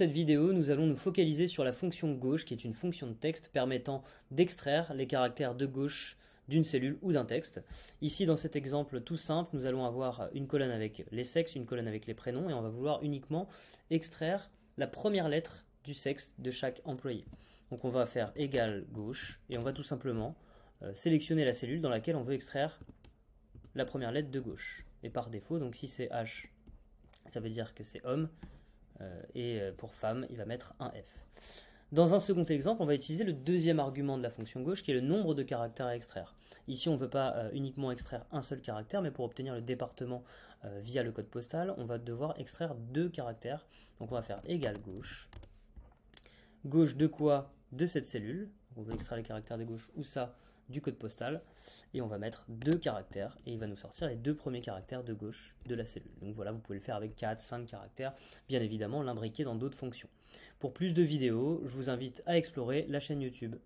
cette vidéo, nous allons nous focaliser sur la fonction gauche, qui est une fonction de texte permettant d'extraire les caractères de gauche d'une cellule ou d'un texte. Ici, dans cet exemple tout simple, nous allons avoir une colonne avec les sexes, une colonne avec les prénoms, et on va vouloir uniquement extraire la première lettre du sexe de chaque employé. Donc on va faire égal gauche, et on va tout simplement euh, sélectionner la cellule dans laquelle on veut extraire la première lettre de gauche. Et par défaut, donc si c'est H, ça veut dire que c'est homme, euh, et euh, pour femme, il va mettre un f. Dans un second exemple, on va utiliser le deuxième argument de la fonction gauche, qui est le nombre de caractères à extraire. Ici, on ne veut pas euh, uniquement extraire un seul caractère, mais pour obtenir le département via le code postal, on va devoir extraire deux caractères. Donc on va faire égal gauche. Gauche de quoi De cette cellule. on veut extraire les caractères de gauche, ou ça du code postal et on va mettre deux caractères et il va nous sortir les deux premiers caractères de gauche de la cellule. Donc voilà, vous pouvez le faire avec 4, 5 caractères, bien évidemment l'imbriquer dans d'autres fonctions. Pour plus de vidéos, je vous invite à explorer la chaîne YouTube.